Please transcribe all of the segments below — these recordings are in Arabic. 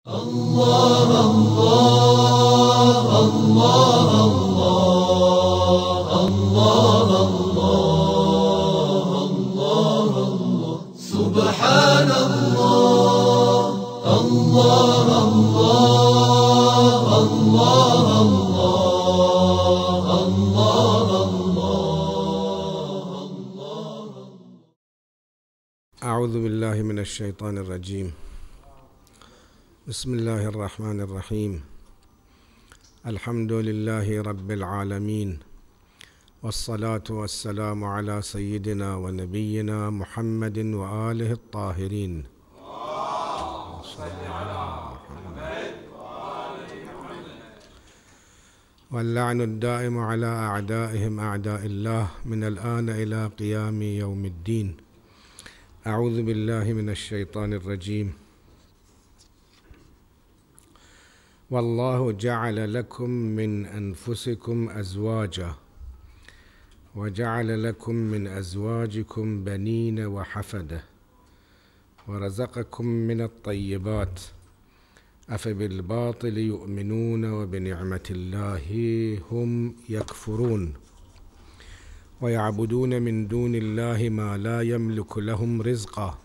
الله الله الله الله الله الله الله سبحان الله الله الله الله الله الله أعوذ بالله من الشيطان الرجيم بسم الله الرحمن الرحيم الحمد لله رب العالمين والصلاه والسلام على سيدنا ونبينا محمد واله الطاهرين واللعن الدائم على اعدائهم اعداء الله من الان الى قيام يوم الدين اعوذ بالله من الشيطان الرجيم والله جعل لكم من انفسكم ازواجا وجعل لكم من ازواجكم بنين وحفده ورزقكم من الطيبات افبالباطل يؤمنون وبنعمه الله هم يكفرون ويعبدون من دون الله ما لا يملك لهم رزقا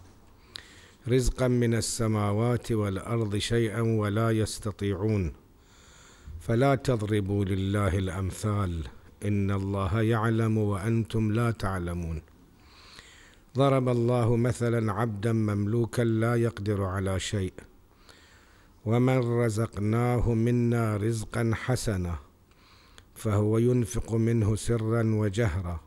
رزقا من السماوات والارض شيئا ولا يستطيعون فلا تضربوا لله الامثال ان الله يعلم وانتم لا تعلمون ضرب الله مثلا عبدا مملوكا لا يقدر على شيء ومن رزقناه منا رزقا حسنا فهو ينفق منه سرا وجهرا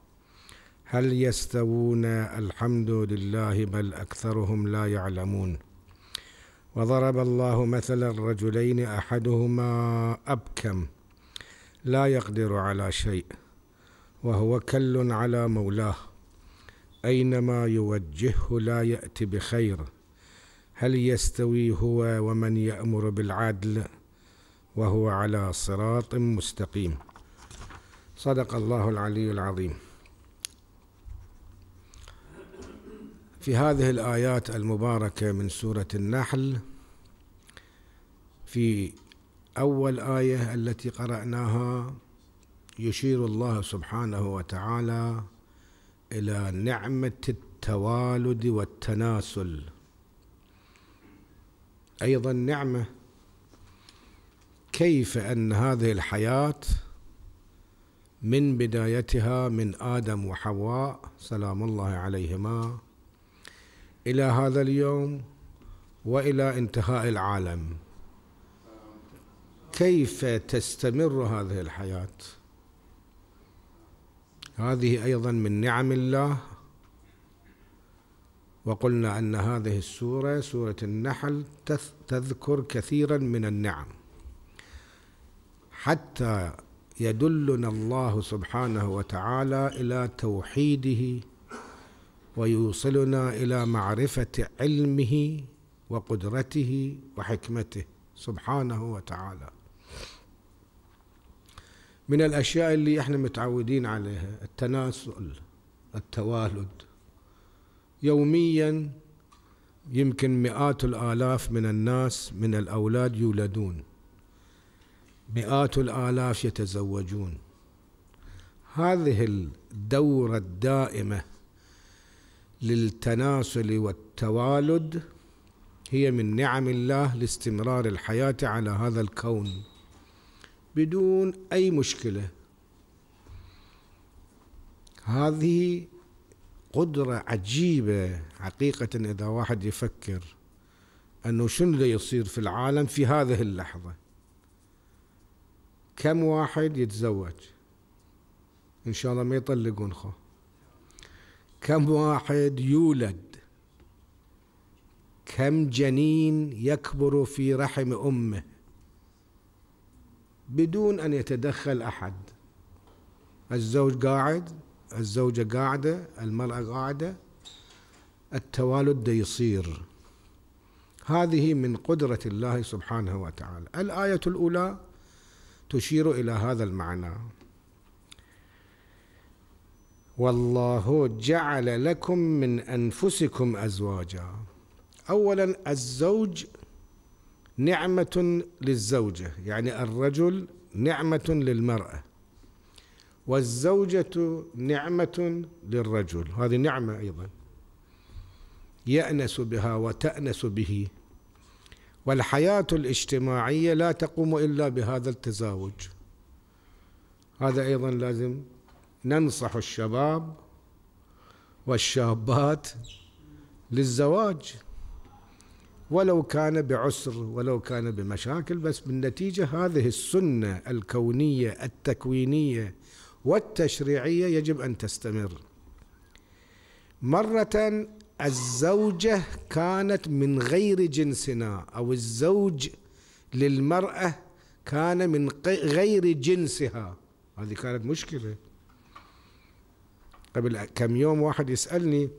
هل يستوون الحمد لله بل أكثرهم لا يعلمون وضرب الله مثلا الرجلين أحدهما أبكم لا يقدر على شيء وهو كل على مولاه أينما يوجهه لا يأتي بخير هل يستوي هو ومن يأمر بالعدل وهو على صراط مستقيم صدق الله العلي العظيم في هذه الآيات المباركة من سورة النحل في أول آية التي قرأناها يشير الله سبحانه وتعالى إلى نعمة التوالد والتناسل أيضا نعمة كيف أن هذه الحياة من بدايتها من آدم وحواء سلام الله عليهما إلى هذا اليوم وإلى انتهاء العالم كيف تستمر هذه الحياة هذه أيضا من نعم الله وقلنا أن هذه السورة سورة النحل تذكر كثيرا من النعم حتى يدلنا الله سبحانه وتعالى إلى توحيده ويوصلنا الى معرفه علمه وقدرته وحكمته سبحانه وتعالى من الاشياء اللي احنا متعودين عليها التناسل التوالد يوميا يمكن مئات الالاف من الناس من الاولاد يولدون مئات الالاف يتزوجون هذه الدوره الدائمه للتناسل والتوالد هي من نعم الله لاستمرار الحياة على هذا الكون بدون أي مشكلة هذه قدرة عجيبة حقيقة إذا واحد يفكر أنه شنو اللي يصير في العالم في هذه اللحظة كم واحد يتزوج إن شاء الله ما يطلقون خوه كم واحد يولد كم جنين يكبر في رحم امه بدون ان يتدخل احد الزوج قاعد الزوجه قاعده المراه قاعده التوالد يصير هذه من قدره الله سبحانه وتعالى الايه الاولى تشير الى هذا المعنى والله جعل لكم من انفسكم ازواجا اولا الزوج نعمه للزوجه يعني الرجل نعمه للمراه والزوجه نعمه للرجل هذه نعمه ايضا يانس بها وتانس به والحياه الاجتماعيه لا تقوم الا بهذا التزاوج هذا ايضا لازم ننصح الشباب والشابات للزواج ولو كان بعسر ولو كان بمشاكل بس بالنتيجه هذه السنه الكونيه التكوينيه والتشريعيه يجب ان تستمر. مره الزوجه كانت من غير جنسنا او الزوج للمراه كان من غير جنسها هذه كانت مشكله قبل كم يوم واحد يسألني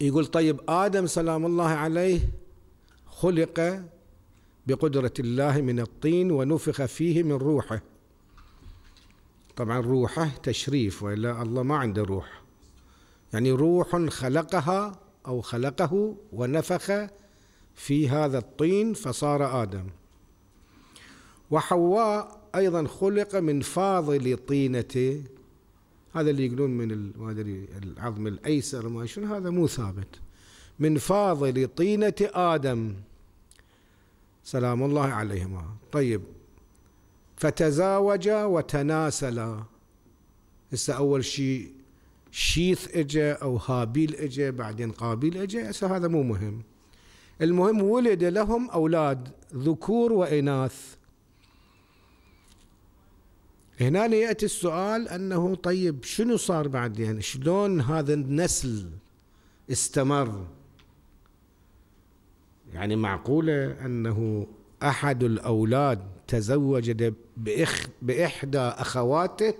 يقول طيب آدم سلام الله عليه خلق بقدرة الله من الطين ونفخ فيه من روحه طبعا روحه تشريف وإلا الله ما عنده روح يعني روح خلقها أو خلقه ونفخ في هذا الطين فصار آدم وحواء أيضا خلق من فاضل طينة هذا اللي يقولون من ما ادري العظم الايسر ما شنو هذا مو ثابت من فاضل طينه ادم سلام الله عليهما طيب فتزاوجا وتناسلا هسه اول شيء شيث إجا او هابيل إجا بعدين قابيل إجا هسه هذا مو مهم المهم ولد لهم اولاد ذكور واناث هنا يأتي السؤال أنه طيب شنو صار بعد يعني شلون هذا النسل استمر يعني معقولة أنه أحد الأولاد تزوج بإخ بإحدى أخواته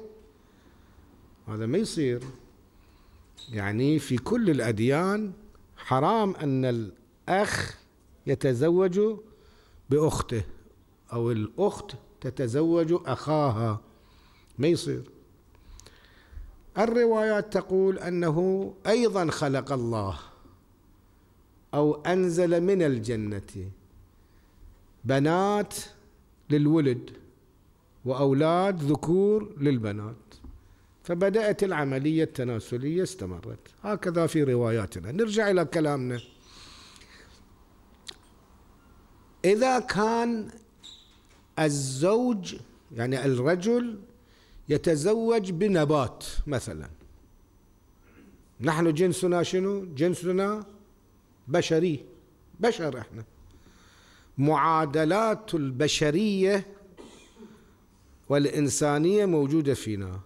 هذا ما يصير يعني في كل الأديان حرام أن الأخ يتزوج بأخته أو الأخت تتزوج أخاها ما يصير الروايات تقول انه ايضا خلق الله او انزل من الجنه بنات للولد واولاد ذكور للبنات فبدات العمليه التناسليه استمرت هكذا في رواياتنا نرجع الى كلامنا اذا كان الزوج يعني الرجل يتزوج بنبات مثلا نحن جنسنا شنو جنسنا بشري بشر احنا معادلات البشريه والانسانيه موجوده فينا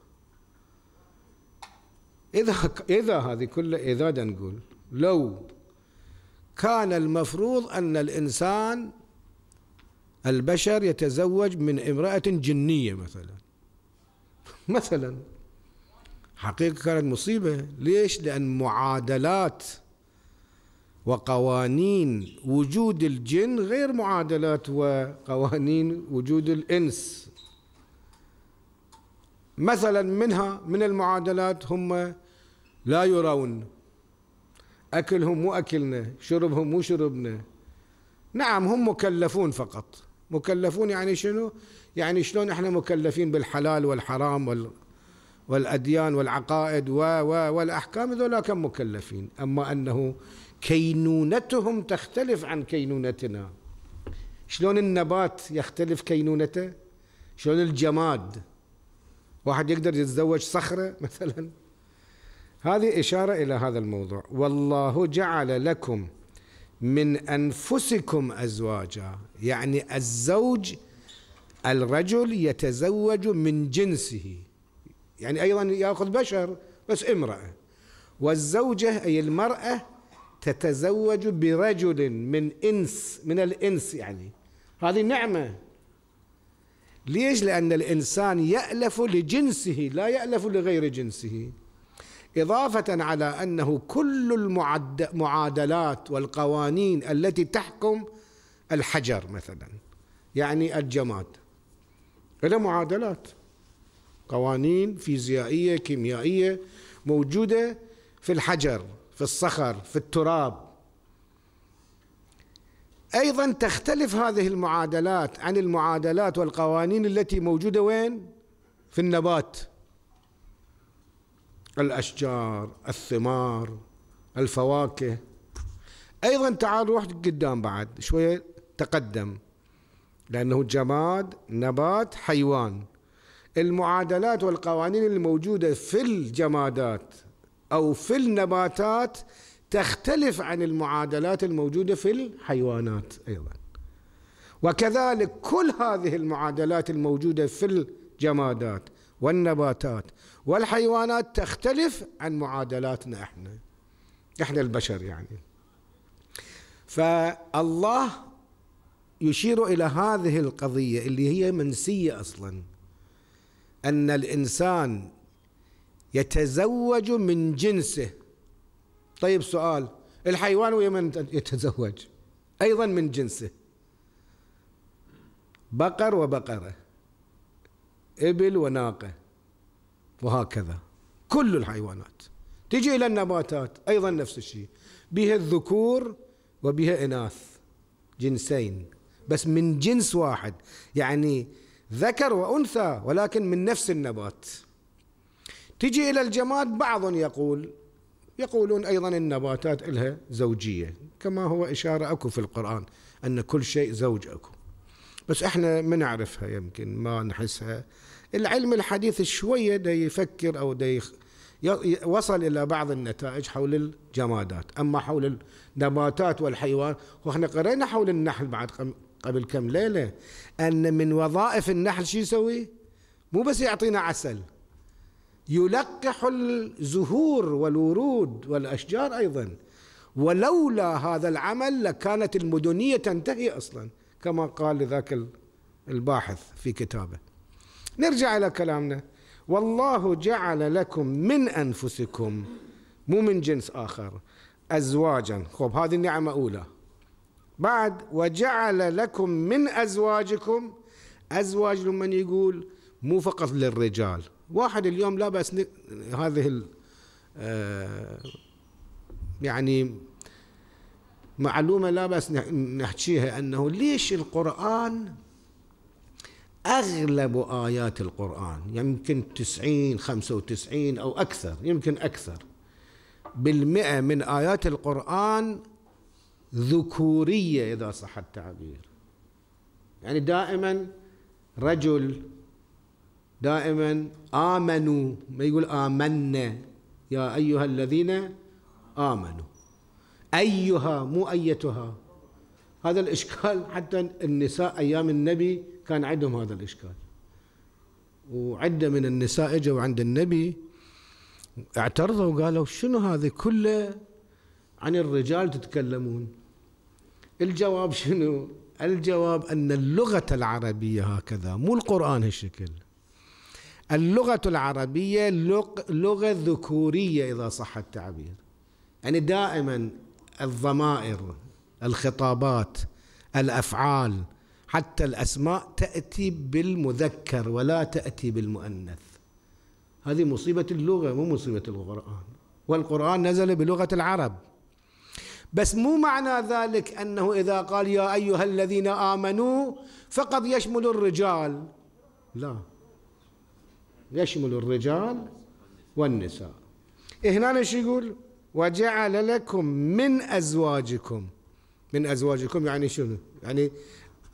اذا اذا هذه كلها اذا نقول لو كان المفروض ان الانسان البشر يتزوج من امراه جنيه مثلا مثلا حقيقة كانت مصيبة ليش لأن معادلات وقوانين وجود الجن غير معادلات وقوانين وجود الإنس مثلا منها من المعادلات هم لا يرون أكلهم مو أكلنا شربهم مو شربنا نعم هم مكلفون فقط مكلفون يعني شنو يعني شلون احنا مكلفين بالحلال والحرام وال والأديان والعقائد و و والأحكام ذولا كم مكلفين أما أنه كينونتهم تختلف عن كينونتنا شلون النبات يختلف كينونته شلون الجماد واحد يقدر يتزوج صخرة مثلا هذه إشارة إلى هذا الموضوع والله جعل لكم من أنفسكم أزواجا يعني الزوج الرجل يتزوج من جنسه يعني أيضا يأخذ بشر بس امرأة والزوجة أي المرأة تتزوج برجل من إنس من الإنس يعني هذه نعمة ليش لأن الإنسان يألف لجنسه لا يألف لغير جنسه إضافة على أنه كل المعادلات والقوانين التي تحكم الحجر مثلا يعني الجماد إلى معادلات قوانين فيزيائية كيميائية موجودة في الحجر في الصخر في التراب أيضا تختلف هذه المعادلات عن المعادلات والقوانين التي موجودة وين؟ في النبات الأشجار الثمار الفواكه أيضا تعال روح قدام بعد شوية تقدم لأنه جماد نبات حيوان المعادلات والقوانين الموجودة في الجمادات أو في النباتات تختلف عن المعادلات الموجودة في الحيوانات أيضا وكذلك كل هذه المعادلات الموجودة في الجمادات والنباتات والحيوانات تختلف عن معادلاتنا احنا احنا البشر يعني فالله يشير الى هذه القضيه اللي هي منسيه اصلا ان الانسان يتزوج من جنسه طيب سؤال الحيوان ويا من يتزوج ايضا من جنسه بقر وبقره ابل وناقه وهكذا كل الحيوانات تجي الى النباتات ايضا نفس الشيء بها الذكور وبها اناث جنسين بس من جنس واحد يعني ذكر وانثى ولكن من نفس النبات تجي الى الجماد بعض يقول يقولون ايضا النباتات لها زوجيه كما هو اشاره اكو في القران ان كل شيء زوج اكو بس احنا ما نعرفها يمكن ما نحسها العلم الحديث شويه دا يفكر او دا وصل الى بعض النتائج حول الجمادات اما حول النباتات والحيوان واحنا قرينا حول النحل بعد قبل كم ليلة أن من وظائف النحل شو يسوي مو بس يعطينا عسل يلقح الزهور والورود والأشجار أيضا ولولا هذا العمل لكانت المدنية تنتهي أصلا كما قال ذاك الباحث في كتابه نرجع إلى كلامنا والله جعل لكم من أنفسكم مو من جنس آخر أزواجا خب هذه النعمة أولى بعد وجعل لكم من أزواجكم أزواج لمن يقول مو فقط للرجال واحد اليوم لا بأس هذه آه، يعني معلومة لا بأس نحكيها أنه ليش القرآن أغلب آيات القرآن يمكن 90 95 أو أكثر يمكن أكثر بالمئة من آيات القرآن ذكورية إذا صح التعبير يعني دائما رجل دائما آمنوا ما يقول آمنا يا أيها الذين آمنوا أيها مو أيتها هذا الإشكال حتى النساء أيام النبي كان عندهم هذا الإشكال وعدة من النساء اجوا عند النبي اعترضوا وقالوا شنو هذا كله عن الرجال تتكلمون الجواب شنو الجواب أن اللغة العربية هكذا مو القرآن هالشكل اللغة العربية لغة ذكورية إذا صح التعبير يعني دائما الضمائر الخطابات الأفعال حتى الأسماء تأتي بالمذكر ولا تأتي بالمؤنث هذه مصيبة اللغة مو مصيبة القرآن والقرآن نزل بلغة العرب بس مو معنى ذلك أنه إذا قال يا أيها الذين آمنوا فقد يشمل الرجال لا يشمل الرجال والنساء إيه، هنا ايش يقول وجعل لكم من أزواجكم من أزواجكم يعني شنو يعني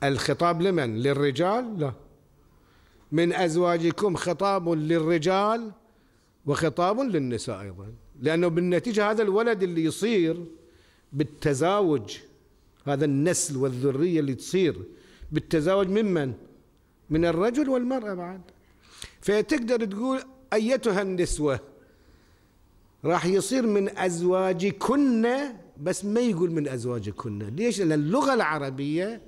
الخطاب لمن للرجال لا من أزواجكم خطاب للرجال وخطاب للنساء أيضا لأنه بالنتيجة هذا الولد اللي يصير بالتزاوج هذا النسل والذرية اللي تصير بالتزاوج ممن؟ من الرجل والمرأة بعد فتقدر تقول أيتها النسوة راح يصير من أزواجكن بس ما يقول من أزواجكن ليش؟ لأن اللغة العربية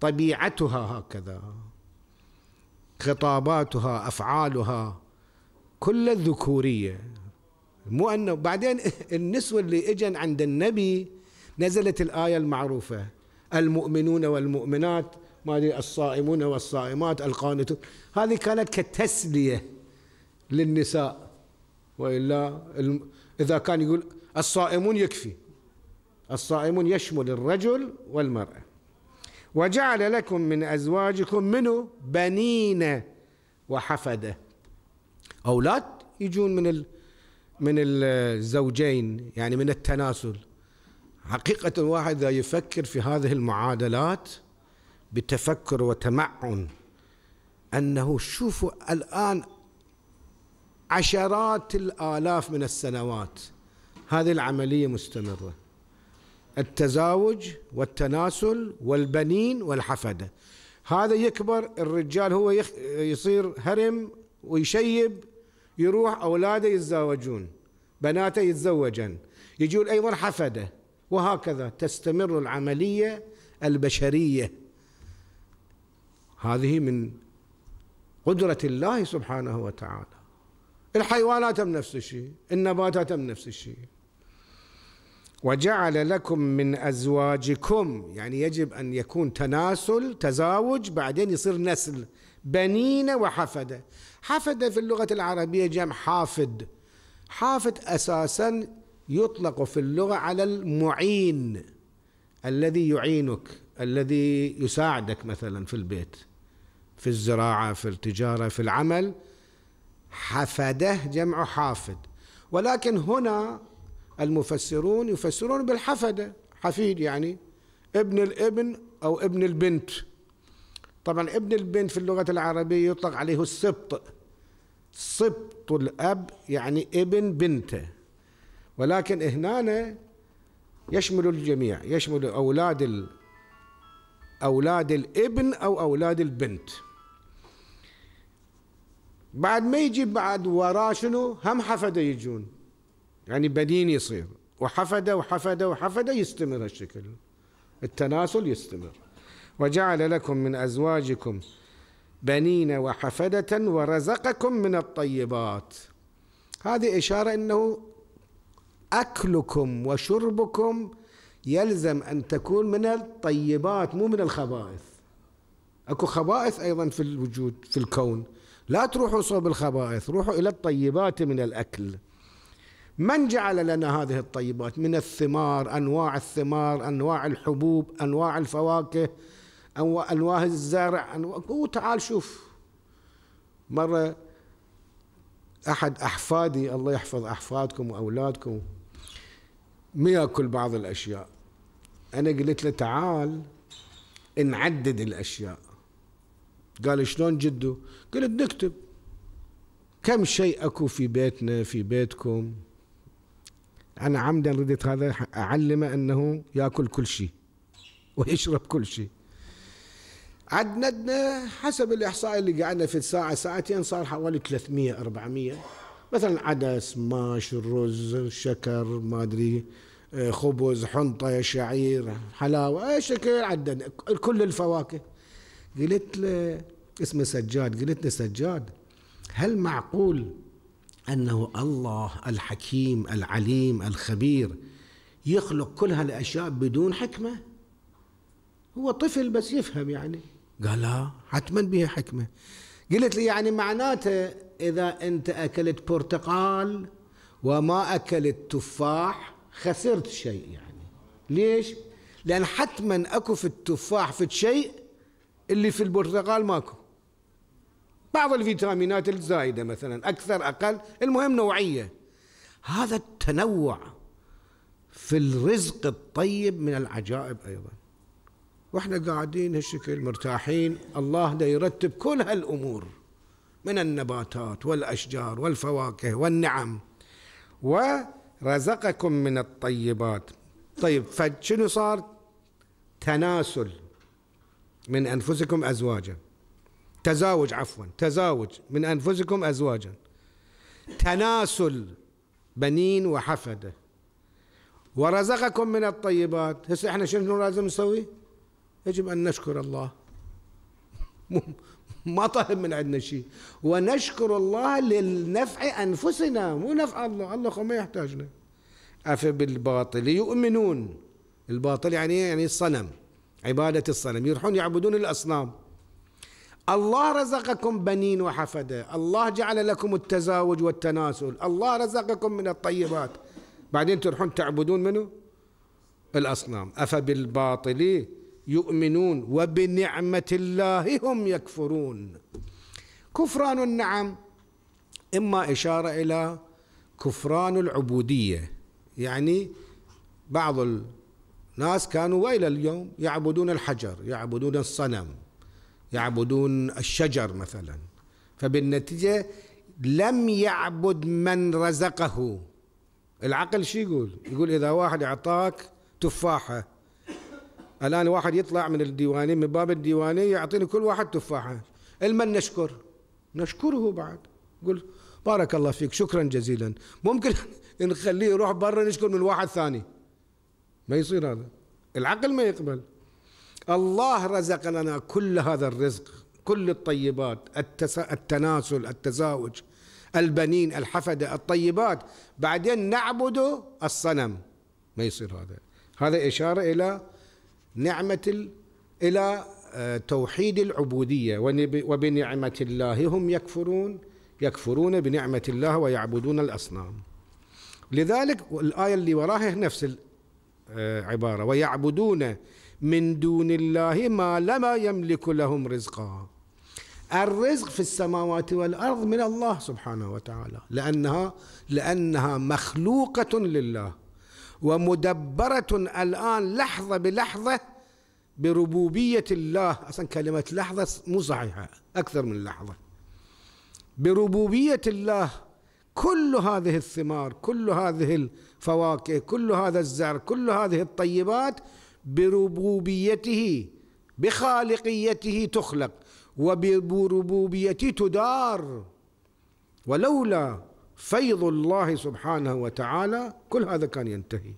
طبيعتها هكذا خطاباتها أفعالها كل ذكورية مو انه بعدين النسوه اللي اجن عند النبي نزلت الايه المعروفه المؤمنون والمؤمنات ما الصائمون والصائمات القانتون هذه كانت كتسليه للنساء والا اذا كان يقول الصائمون يكفي الصائمون يشمل الرجل والمراه وجعل لكم من ازواجكم منه بنين وحفده اولاد يجون من ال... من الزوجين يعني من التناسل حقيقة واحد يفكر في هذه المعادلات بتفكر وتمعن أنه شوفوا الآن عشرات الآلاف من السنوات هذه العملية مستمرة التزاوج والتناسل والبنين والحفدة هذا يكبر الرجال هو يصير هرم ويشيب يروح أولاده يتزوجون بناته يتزوجن يجون أيضا حفده وهكذا تستمر العملية البشرية هذه من قدرة الله سبحانه وتعالى الحيوانات من نفس الشيء النباتات من نفس الشيء وجعل لكم من أزواجكم يعني يجب أن يكون تناسل تزاوج بعدين يصير نسل بنين وحفدة حفدة في اللغة العربية جمع حافد حافد أساسا يطلق في اللغة على المعين الذي يعينك الذي يساعدك مثلا في البيت في الزراعة في التجارة في العمل حفده جمع حافد ولكن هنا المفسرون يفسرون بالحفدة حفيد يعني ابن الابن أو ابن البنت طبعا ابن البنت في اللغة العربية يطلق عليه السبط سبط الأب يعني ابن بنته ولكن هنا يشمل الجميع يشمل أولاد ال... أولاد الابن أو أولاد البنت بعد ما يجي بعد وراه شنو هم حفدة يجون يعني بدين يصير وحفدة وحفدة وحفدة يستمر هالشكل التناسل يستمر وجعل لكم من أزواجكم بنين وحفدة ورزقكم من الطيبات هذه إشارة أنه أكلكم وشربكم يلزم أن تكون من الطيبات مو من الخبائث أكو خبائث أيضا في الوجود في الكون لا تروحوا صوب الخبائث روحوا إلى الطيبات من الأكل من جعل لنا هذه الطيبات من الثمار أنواع الثمار أنواع الحبوب أنواع الفواكه انواه الزرع وتعال شوف مره احد احفادي الله يحفظ احفادكم واولادكم ما ياكل بعض الاشياء انا قلت له تعال نعدد الاشياء قال شلون جدو قلت نكتب كم شيء اكو في بيتنا في بيتكم انا عمدا ردت هذا اعلمه انه ياكل كل شيء ويشرب كل شيء عددنا حسب الإحصاء اللي قعدنا في الساعة ساعتين صار حوالي 300 400 مثلا عدس ماش رز شكر ما أدري آه، خبز حنطة شعير حلاوة أي شكل عددنا كل الفواكه قلت له اسمه سجاد قلت له سجاد هل معقول أنه الله الحكيم العليم الخبير يخلق كل هالأشياء بدون حكمة هو طفل بس يفهم يعني قال لا حتما بها حكمة قلت لي يعني معناته إذا أنت أكلت برتقال وما أكلت تفاح خسرت شيء يعني ليش؟ لأن حتما أكو في التفاح في شيء اللي في البرتقال ماكو بعض الفيتامينات الزايدة مثلا أكثر أقل المهم نوعية هذا التنوع في الرزق الطيب من العجائب أيضاً واحنا قاعدين هالشكل مرتاحين الله دا يرتب كل هالامور من النباتات والاشجار والفواكه والنعم ورزقكم من الطيبات طيب فشنو صار تناسل من انفسكم ازواجا تزاوج عفوا تزاوج من انفسكم ازواجا تناسل بنين وحفده ورزقكم من الطيبات هسه احنا شنو لازم نسوي؟ يجب أن نشكر الله ما طلب من عندنا شيء ونشكر الله للنفع أنفسنا مو نفع الله الله خو ما يحتاجنا أفبالباطل يؤمنون الباطل يعني يعني الصنم عبادة الصنم يروحون يعبدون الأصنام الله رزقكم بنين وحفدة الله جعل لكم التزاوج والتناسل الله رزقكم من الطيبات بعدين تروحون تعبدون منه الأصنام أفبالباطل يؤمنون وبنعمة الله هم يكفرون كفران النعم إما إشارة إلى كفران العبودية يعني بعض الناس كانوا وإلى اليوم يعبدون الحجر يعبدون الصنم يعبدون الشجر مثلا فبالنتيجة لم يعبد من رزقه العقل شو يقول يقول إذا واحد أعطاك تفاحة الآن واحد يطلع من الديوانية من باب الديوانية يعطيني كل واحد تفاحة المن نشكر نشكره بعد قل بارك الله فيك شكرا جزيلا ممكن نخليه يروح برا نشكر من واحد ثاني ما يصير هذا العقل ما يقبل الله رزق لنا كل هذا الرزق كل الطيبات التس... التناسل التزاوج البنين الحفدة الطيبات بعدين نعبد الصنم ما يصير هذا هذا إشارة إلى نعمة إلى آه، توحيد العبودية وبنعمة الله هم يكفرون يكفرون بنعمة الله ويعبدون الأصنام لذلك الآية اللي وراها نفس العبارة آه، ويعبدون من دون الله ما لما يملك لهم رزقا الرزق في السماوات والأرض من الله سبحانه وتعالى لأنها لأنها مخلوقة لله ومدبرة الآن لحظة بلحظة بربوبية الله أصلا كلمة لحظة مو صحيحة أكثر من لحظة بربوبية الله كل هذه الثمار كل هذه الفواكه كل هذا الزهر كل هذه الطيبات بربوبيته بخالقيته تخلق وبربوبيته تدار ولولا فيض الله سبحانه وتعالى كل هذا كان ينتهي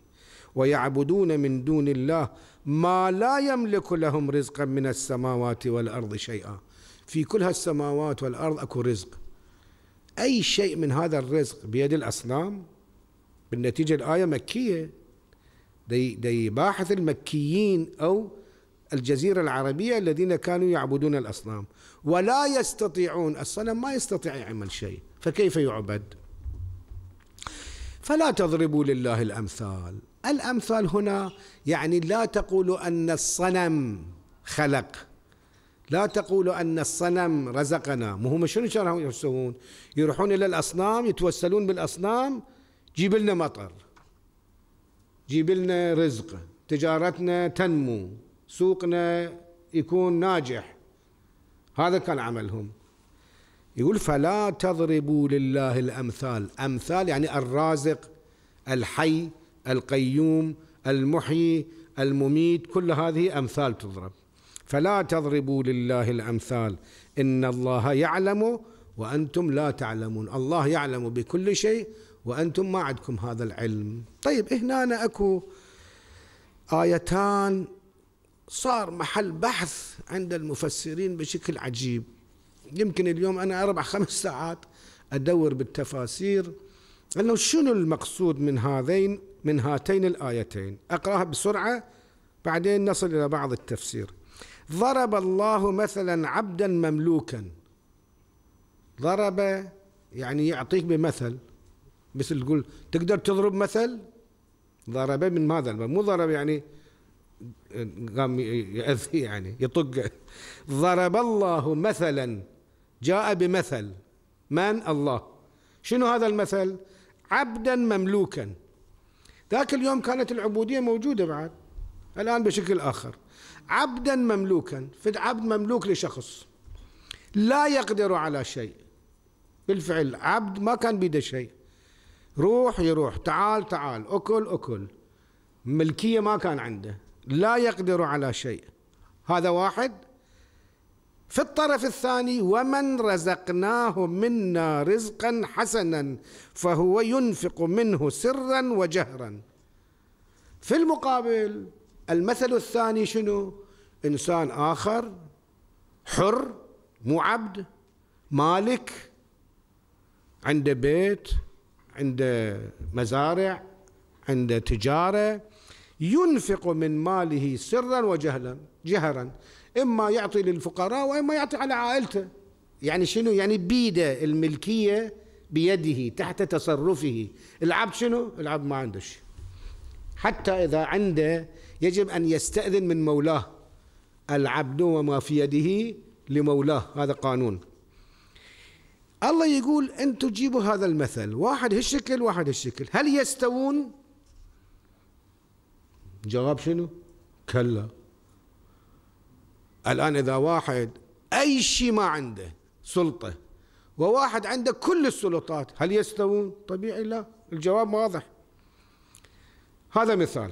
ويعبدون من دون الله ما لا يملك لهم رزقا من السماوات والارض شيئا في كل هالسماوات والارض اكو رزق اي شيء من هذا الرزق بيد الاصنام بالنتيجه الايه مكيه دي, دي باحث المكيين او الجزيره العربيه الذين كانوا يعبدون الاصنام ولا يستطيعون الصنم ما يستطيع يعمل شيء فكيف يعبد؟ فلا تضربوا لله الامثال الامثال هنا يعني لا تقولوا ان الصنم خلق لا تقولوا ان الصنم رزقنا مهم هم شنو كانوا يسوون يروحون الى الاصنام يتوسلون بالاصنام جيب لنا مطر جيب لنا رزق تجارتنا تنمو سوقنا يكون ناجح هذا كان عملهم يقول فلا تضربوا لله الأمثال أمثال يعني الرازق الحي القيوم المحيي المميت كل هذه أمثال تضرب فلا تضربوا لله الأمثال إن الله يعلم وأنتم لا تعلمون الله يعلم بكل شيء وأنتم ما عندكم هذا العلم طيب هنا أنا أكو آيتان صار محل بحث عند المفسرين بشكل عجيب يمكن اليوم أنا أربع خمس ساعات أدور بالتفاسير أنه شنو المقصود من هذين من هاتين الآيتين أقرأها بسرعة بعدين نصل إلى بعض التفسير ضرب الله مثلا عبدا مملوكا ضرب يعني يعطيك بمثل مثل تقول تقدر تضرب مثل ضرب من ماذا مو ضرب يعني قام يأذي يعني يطق ضرب الله مثلا جاء بمثل من الله شنو هذا المثل عبدا مملوكا ذاك اليوم كانت العبودية موجودة بعد الآن بشكل آخر عبدا مملوكا فد عبد مملوك لشخص لا يقدر على شيء بالفعل عبد ما كان بيده شيء روح يروح تعال تعال أكل أكل ملكية ما كان عنده لا يقدر على شيء هذا واحد في الطرف الثاني ومن رزقناه منا رزقا حسنا فهو ينفق منه سرا وجهرا في المقابل المثل الثاني شنو انسان اخر حر مو عبد مالك عنده بيت عنده مزارع عنده تجاره ينفق من ماله سرا وجهلا جهرا اما يعطي للفقراء واما يعطي على عائلته يعني شنو يعني بيده الملكيه بيده تحت تصرفه العبد شنو العبد ما عنده شيء حتى اذا عنده يجب ان يستاذن من مولاه العبد وما في يده لمولاه هذا قانون الله يقول انتم جيبوا هذا المثل واحد هالشكل واحد هالشكل هل يستوون جواب شنو كلا الآن إذا واحد أي شيء ما عنده سلطة وواحد عنده كل السلطات هل يستوون؟ طبيعي لا الجواب واضح هذا مثال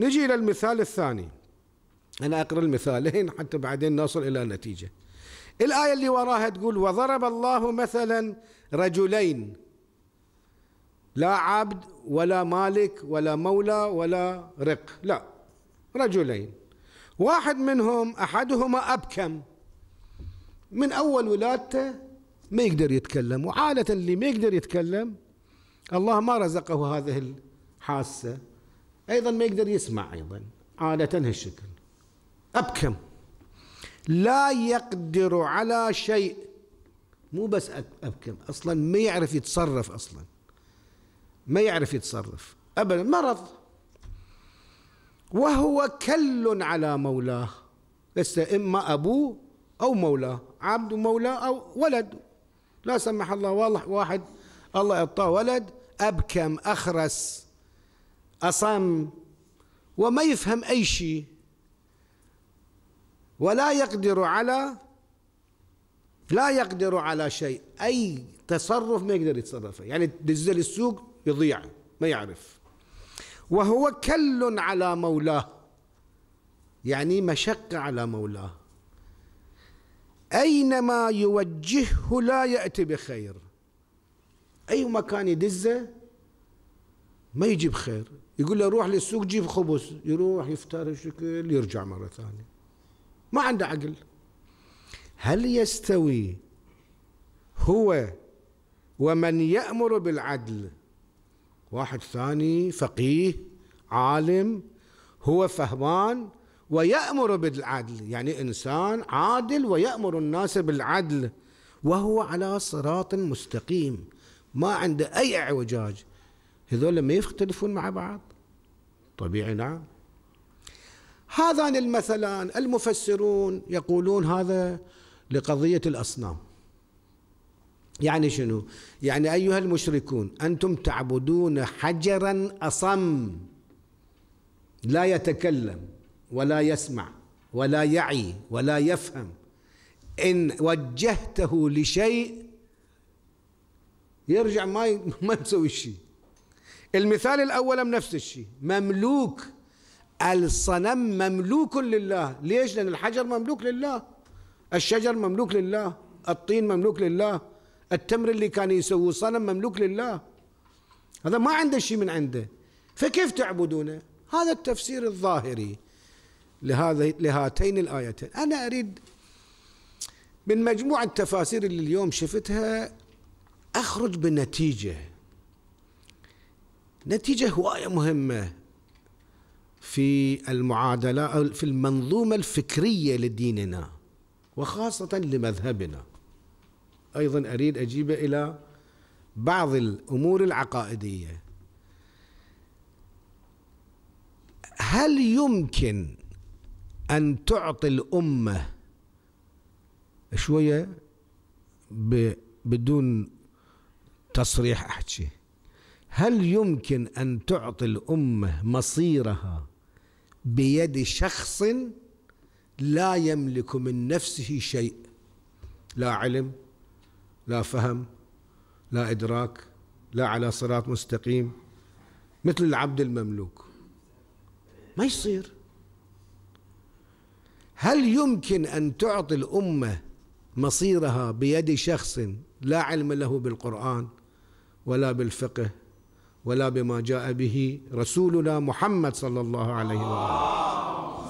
نجي إلى المثال الثاني أنا أقرأ المثالين حتى بعدين نصل إلى نتيجة الآية اللي وراها تقول وضرب الله مثلا رجلين لا عبد ولا مالك ولا مولى ولا رق لا رجلين واحد منهم أحدهما أبكم من أول ولادته ما يقدر يتكلم وعادة اللي ما يقدر يتكلم الله ما رزقه هذه الحاسة أيضا ما يقدر يسمع أيضا عادة هالشكل أبكم لا يقدر على شيء مو بس أبكم أصلا ما يعرف يتصرف أصلا ما يعرف يتصرف أبدا مرض وهو كل على مولاه لسه إما أبوه أو مولاه عبد مولاه أو ولد لا سمح الله والله واحد الله أعطاه ولد أبكم أخرس أصم وما يفهم أي شيء ولا يقدر على لا يقدر على شيء أي تصرف ما يقدر يتصرفه يعني دزل السوق يضيع ما يعرف وهو كل على مولاه يعني مشقة على مولاه أينما يوجهه لا يأتي بخير أي مكان يدزه ما يجيب خير يقول له روح للسوق جيب خبز يروح يفتر الشكل يرجع مرة ثانية ما عنده عقل هل يستوي هو ومن يأمر بالعدل واحد ثاني فقيه عالم هو فهمان ويأمر بالعدل يعني إنسان عادل ويأمر الناس بالعدل وهو على صراط مستقيم ما عنده أي اعوجاج هذول ما يختلفون مع بعض طبيعي نعم هذان المثلان المفسرون يقولون هذا لقضية الأصنام يعني شنو يعني أيها المشركون أنتم تعبدون حجرا أصم لا يتكلم ولا يسمع ولا يعي ولا يفهم إن وجهته لشيء يرجع ما ما يسوي شيء المثال الأول من نفس الشيء مملوك الصنم مملوك لله ليش لأن الحجر مملوك لله الشجر مملوك لله الطين مملوك لله التمر اللي كان يسووه صنم مملوك لله هذا ما عنده شيء من عنده فكيف تعبدونه هذا التفسير الظاهري لهذا لهاتين الآيتين أنا أريد من مجموعة التفاسير اللي اليوم شفتها أخرج بنتيجة نتيجة هواية مهمة في المعادلة أو في المنظومة الفكرية لديننا وخاصة لمذهبنا أيضا أريد أجيب إلى بعض الأمور العقائدية هل يمكن أن تعطي الأمة شوية بدون تصريح أحكي هل يمكن أن تعطي الأمة مصيرها بيد شخص لا يملك من نفسه شيء لا علم لا فهم لا إدراك لا على صراط مستقيم مثل العبد المملوك ما يصير هل يمكن أن تعطي الأمة مصيرها بيد شخص لا علم له بالقرآن ولا بالفقه ولا بما جاء به رسولنا محمد صلى الله عليه وآله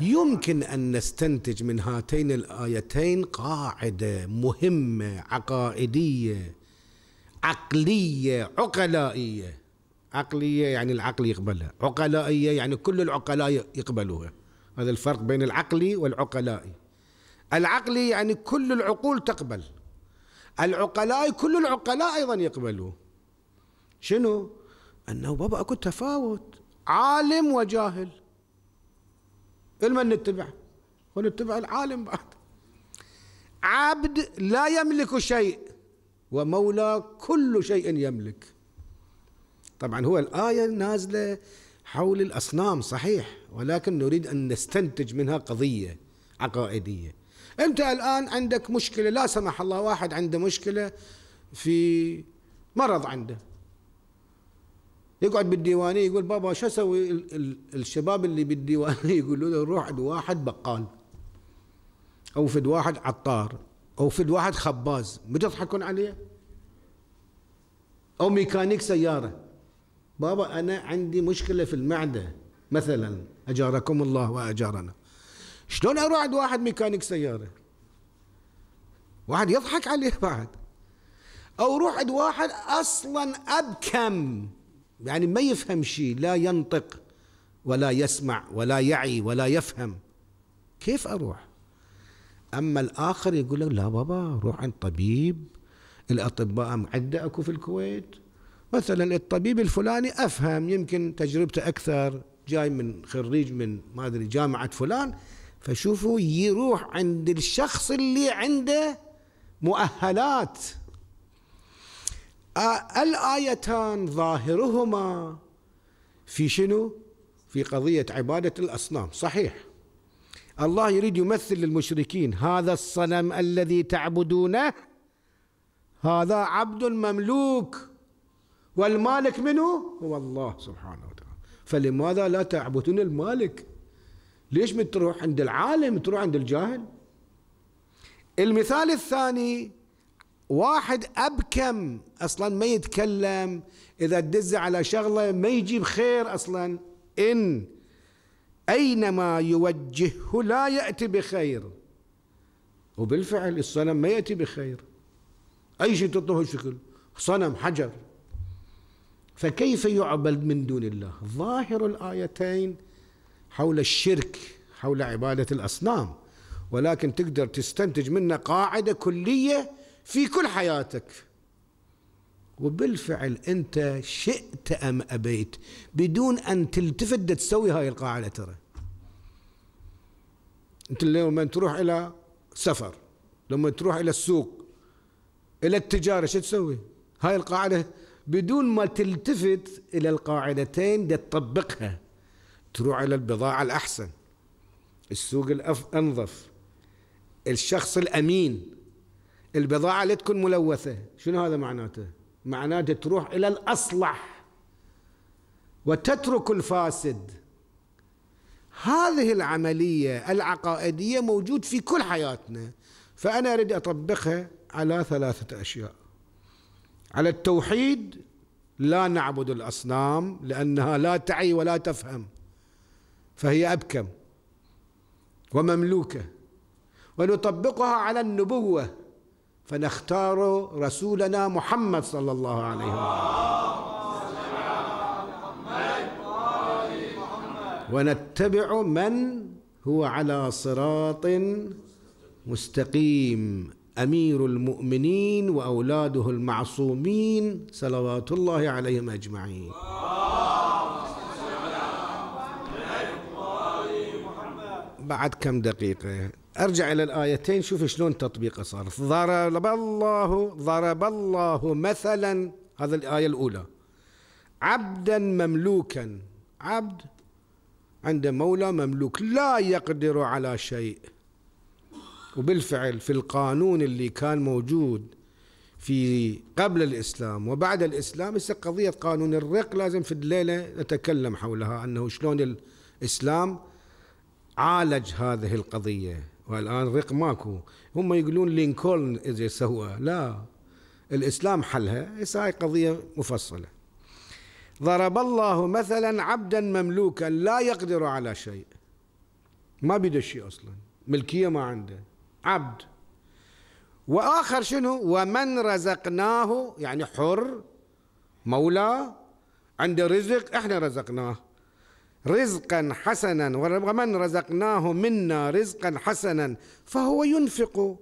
يمكن أن نستنتج من هاتين الآيتين قاعدة مهمة عقائدية عقلية عقلائية عقلية يعني العقل يقبلها عقلائية يعني كل العقلاء يقبلوها هذا الفرق بين العقلي والعقلائي العقلي يعني كل العقول تقبل العقلاء كل العقلاء أيضا يقبلوه شنو؟ أنه بابا أكو تفاوت عالم وجاهل لمن نتبع ونتبع العالم بعد عبد لا يملك شيء ومولى كل شيء يملك طبعا هو الآية نازلة حول الأصنام صحيح ولكن نريد أن نستنتج منها قضية عقائدية أنت الآن عندك مشكلة لا سمح الله واحد عنده مشكلة في مرض عنده يقعد بالديوانيه يقول بابا شو اسوي الشباب اللي بالديوانيه يقولوا له روح عند واحد بقال او فد واحد عطار او فد واحد خباز بتضحكون عليه او ميكانيك سياره بابا انا عندي مشكله في المعده مثلا اجاركم الله واجارنا شلون اروح عند واحد ميكانيك سياره واحد يضحك عليه بعد او روح عند واحد اصلا ابكم يعني ما يفهم شيء لا ينطق ولا يسمع ولا يعي ولا يفهم كيف أروح أما الآخر يقول لك لا بابا روح عند طبيب الأطباء معدة أكو في الكويت مثلا الطبيب الفلاني أفهم يمكن تجربته أكثر جاي من خريج من ما أدري جامعة فلان فشوفوا يروح عند الشخص اللي عنده مؤهلات الآيتان ظاهرهما في شنو؟ في قضية عبادة الأصنام صحيح الله يريد يمثل للمشركين هذا الصنم الذي تعبدونه هذا عبد مملوك والمالك منه هو الله سبحانه وتعالى فلماذا لا تعبدون المالك ليش تروح عند العالم تروح عند الجاهل المثال الثاني واحد ابكم اصلا ما يتكلم اذا تدز على شغله ما يجيب خير اصلا ان اينما يوجهه لا ياتي بخير وبالفعل الصنم ما ياتي بخير اي شيء تطلبه شكل صنم حجر فكيف يعبد من دون الله ظاهر الايتين حول الشرك حول عباده الاصنام ولكن تقدر تستنتج منه قاعده كليه في كل حياتك وبالفعل انت شئت ام ابيت بدون ان تلتفت تسوي هاي القاعده ترى انت لما تروح الى سفر لما تروح الى السوق الى التجاره شو تسوي؟ هاي القاعده بدون ما تلتفت الى القاعدتين تطبقها تروح الى البضاعه الاحسن السوق الانظف الشخص الامين البضاعة لا تكون ملوثة شنو هذا معناته معناته تروح إلى الأصلح وتترك الفاسد هذه العملية العقائدية موجود في كل حياتنا فأنا أريد أطبقها على ثلاثة أشياء على التوحيد لا نعبد الأصنام لأنها لا تعي ولا تفهم فهي أبكم ومملوكة ونطبقها على النبوة فنختار رسولنا محمد صلى الله عليه وسلم ونتبع من هو على صراط مستقيم امير المؤمنين واولاده المعصومين صلوات الله عليهم اجمعين بعد كم دقيقة ارجع الى الايتين شوف شلون تطبيقه صار ضرب الله ضرب الله مثلا هذا الايه الاولى عبدا مملوكا عبد عند مولى مملوك لا يقدر على شيء وبالفعل في القانون اللي كان موجود في قبل الاسلام وبعد الاسلام هسه قضيه قانون الرق لازم في الليله نتكلم حولها انه شلون الاسلام عالج هذه القضية والآن رق ماكو هم يقولون لينكولن إذا سوى لا الإسلام حلها هاي قضية مفصلة ضرب الله مثلا عبدا مملوكا لا يقدر على شيء ما بده شيء أصلا ملكية ما عنده عبد وآخر شنو ومن رزقناه يعني حر مولى عنده رزق احنا رزقناه رزقا حسنا ومن رزقناه منا رزقا حسنا فهو ينفق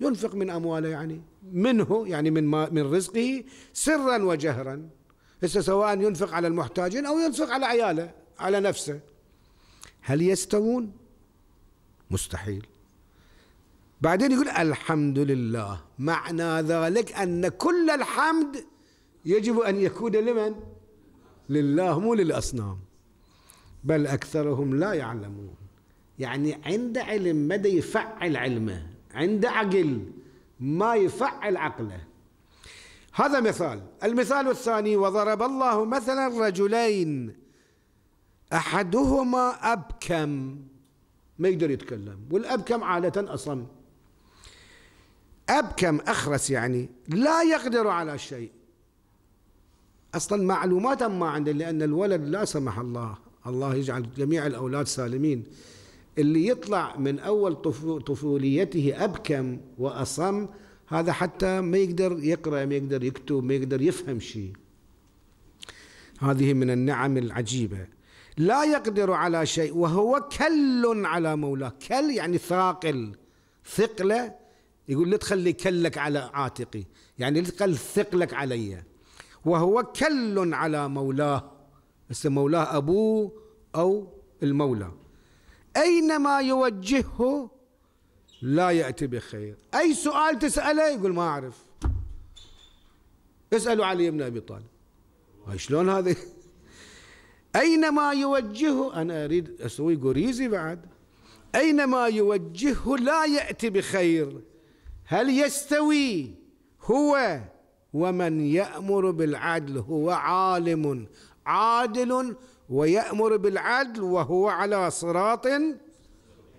ينفق من امواله يعني منه يعني من ما من رزقه سرا وجهرا هسه سواء ينفق على المحتاجين او ينفق على عياله على نفسه هل يستوون؟ مستحيل بعدين يقول الحمد لله معنى ذلك ان كل الحمد يجب ان يكون لمن؟ لله مو للاصنام بل أكثرهم لا يعلمون يعني عند علم مدى يفعل علمه عند عقل ما يفعل عقله هذا مثال المثال الثاني وضرب الله مثلا رجلين أحدهما أبكم ما يقدر يتكلم والأبكم عادة أصم أبكم أخرس يعني لا يقدر على شيء أصلا معلوماتا ما عنده لأن الولد لا سمح الله الله يجعل جميع الأولاد سالمين اللي يطلع من أول طفوليته أبكم وأصم هذا حتى ما يقدر يقرأ ما يقدر يكتب ما يقدر يفهم شيء هذه من النعم العجيبة لا يقدر على شيء وهو كل على مولاه كل يعني ثاقل ثقله يقول لا تخلي كلك على عاتقي يعني لا تخلي ثقلك علي وهو كل على مولاه هسه مولاه أبوه أو المولى أينما يوجهه لا يأتي بخير أي سؤال تسأله يقول ما أعرف اسألوا علي بن أبي طالب شلون هذا أينما يوجهه أنا أريد أسوي غريزي بعد أينما يوجهه لا يأتي بخير هل يستوي هو ومن يأمر بالعدل هو عالم عادل ويأمر بالعدل وهو على صراط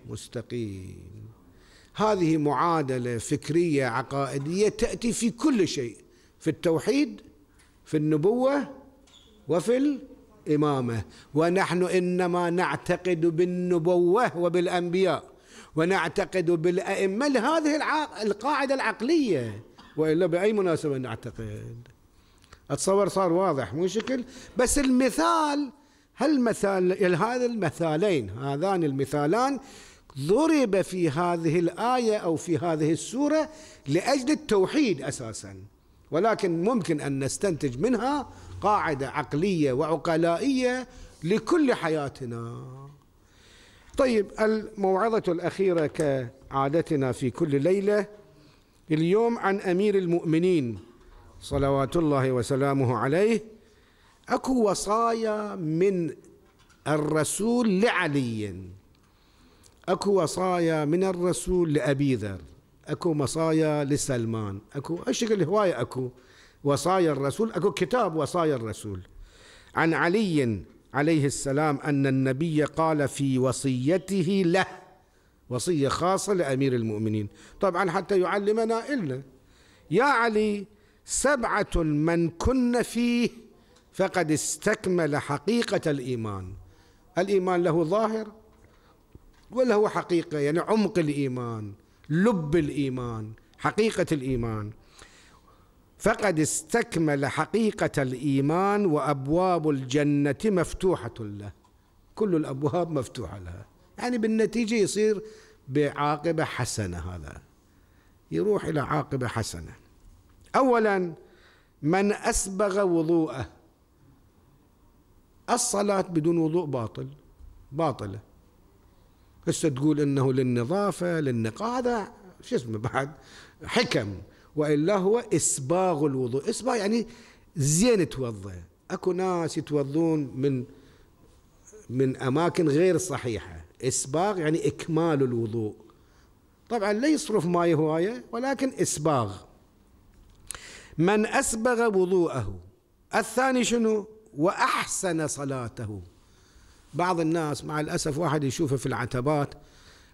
مستقيم هذه معادلة فكرية عقائدية تأتي في كل شيء في التوحيد في النبوة وفي الإمامة ونحن إنما نعتقد بالنبوة وبالأنبياء ونعتقد بالأئمة لهذه القاعدة العقلية وإلا بأي مناسبة نعتقد اتصور صار واضح مو شكل بس المثال هالمثال يعني هذا المثالين هذان المثالان ضرب في هذه الآية أو في هذه السورة لأجل التوحيد أساسا ولكن ممكن أن نستنتج منها قاعدة عقلية وعقلائية لكل حياتنا طيب الموعظة الأخيرة كعادتنا في كل ليلة اليوم عن أمير المؤمنين صلوات الله وسلامه عليه اكو وصايا من الرسول لعلي اكو وصايا من الرسول لابي ذر اكو وصايا لسلمان اكو اشكل هوايه اكو وصايا الرسول اكو كتاب وصايا الرسول عن علي عليه السلام ان النبي قال في وصيته له وصيه خاصه لامير المؤمنين طبعا حتى يعلمنا الا يا علي سبعة من كن فيه فقد استكمل حقيقة الإيمان الإيمان له ظاهر وله حقيقة يعني عمق الإيمان لب الإيمان حقيقة الإيمان فقد استكمل حقيقة الإيمان وأبواب الجنة مفتوحة له كل الأبواب مفتوحة لها يعني بالنتيجة يصير بعاقبة حسنة هذا يروح إلى عاقبة حسنة أولا من أسبغ وضوءه الصلاة بدون وضوء باطل باطلة هسه تقول انه للنظافة للنقاء هذا شو اسمه بعد حكم والا هو اسباغ الوضوء اسباغ يعني زين توضا اكو ناس يتوضون من من اماكن غير صحيحه اسباغ يعني اكمال الوضوء طبعا لا يصرف ماي هوايه ولكن اسباغ من أسبغ وضوءه الثاني شنو وأحسن صلاته بعض الناس مع الأسف واحد يشوفه في العتبات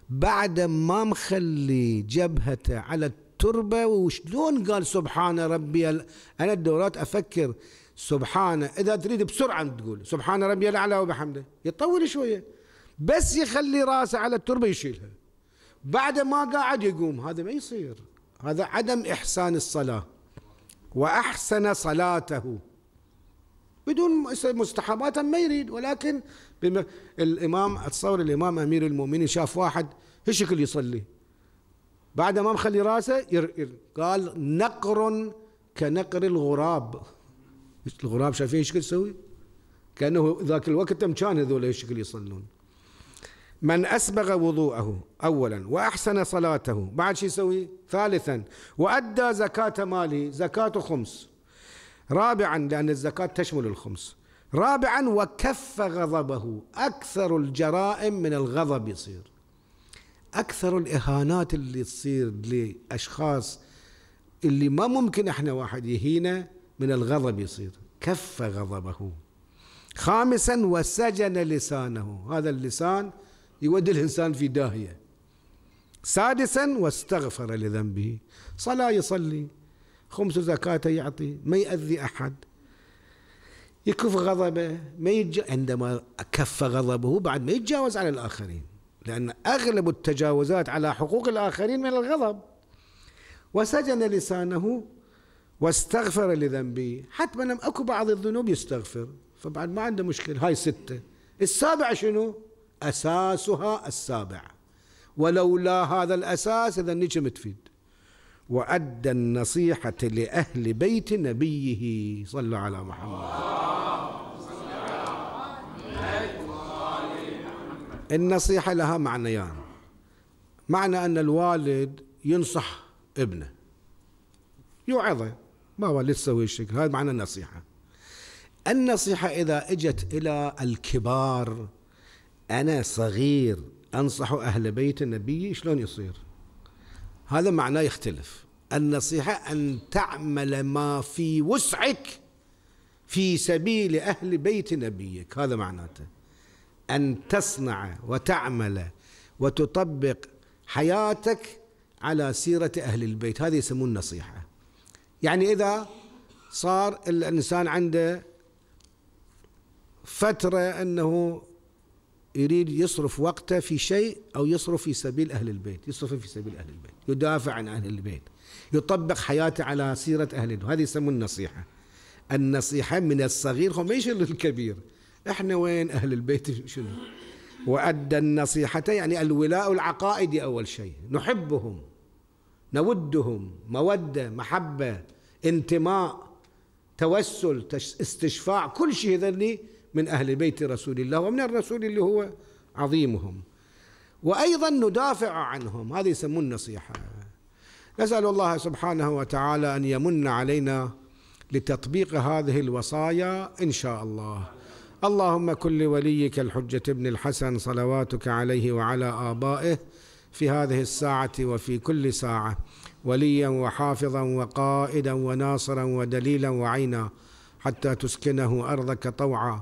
بعد ما مخلي جبهته على التربة وشلون قال سبحان ربي أنا الدورات أفكر سبحان إذا تريد بسرعة تقول سبحان ربي الأعلى وبحمده يطول شوية بس يخلي راسه على التربة يشيلها بعد ما قاعد يقوم هذا ما يصير هذا عدم إحسان الصلاة وأحسن صلاته بدون مستحبات ما يريد ولكن بم... الإمام أتصور الإمام أمير المؤمنين شاف واحد هالشكل يصلي بعد ما مخلي راسه ير... ير... قال نقر كنقر الغراب الغراب شايفين ايش يسوي؟ كانه ذاك الوقت كان هذول ايش يصلون من أسبغ وضوءه أولا وأحسن صلاته بعد شو يسوي ثالثا وأدى زكاة ماله زكاة خمس رابعا لأن الزكاة تشمل الخمس رابعا وكف غضبه أكثر الجرائم من الغضب يصير أكثر الإهانات اللي تصير لأشخاص اللي ما ممكن احنا واحد يهينا من الغضب يصير كف غضبه خامسا وسجن لسانه هذا اللسان يودي الإنسان في داهية سادسا واستغفر لذنبه صلاة يصلي خمس زكاة يعطي ما يأذي أحد يكف غضبه ما يتج... عندما كف غضبه بعد ما يتجاوز على الآخرين لأن أغلب التجاوزات على حقوق الآخرين من الغضب وسجن لسانه واستغفر لذنبه حتما اكو بعض الذنوب يستغفر فبعد ما عنده مشكلة هاي ستة السابع شنو أساسها السابع ولولا هذا الأساس إذا نجم تفيد وأدى النصيحة لأهل بيت نبيه صلى على محمد النصيحة لها معنيان معنى أن الوالد ينصح ابنه يوعظه ما لا تسوي الشكل هذا معنى النصيحة النصيحة إذا إجت إلى الكبار أنا صغير أنصح أهل بيت النبي شلون يصير هذا معناه يختلف النصيحة أن تعمل ما في وسعك في سبيل أهل بيت نبيك هذا معناته أن تصنع وتعمل وتطبق حياتك على سيرة أهل البيت هذا يسمون النصيحة يعني إذا صار الإنسان عنده فترة أنه يريد يصرف وقته في شيء أو يصرف في سبيل أهل البيت يصرف في سبيل أهل البيت يدافع عن أهل البيت يطبق حياته على سيرة أهل البيت هذه يسمون النصيحة النصيحة من الصغير هو ما يشيل الكبير احنا وين أهل البيت شنو وأدى النصيحة يعني الولاء العقائدي أول شيء نحبهم نودهم مودة محبة انتماء توسل استشفاع كل شيء ذني من أهل بيت رسول الله ومن الرسول اللي هو عظيمهم وأيضا ندافع عنهم هذه يسمون النصيحة نسأل الله سبحانه وتعالى أن يمن علينا لتطبيق هذه الوصايا إن شاء الله اللهم كن لوليك الحجة ابن الحسن صلواتك عليه وعلى آبائه في هذه الساعة وفي كل ساعة وليا وحافظا وقائدا وناصرا ودليلا وعينا حتى تسكنه أرضك طوعا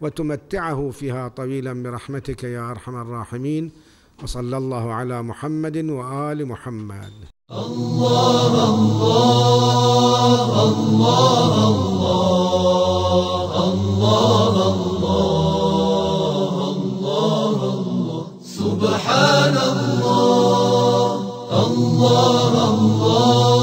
وتمتعه فيها طويلا برحمتك يا ارحم الراحمين وصلى الله على محمد وال محمد الله الله الله الله الله الله الله سبحان الله الله الله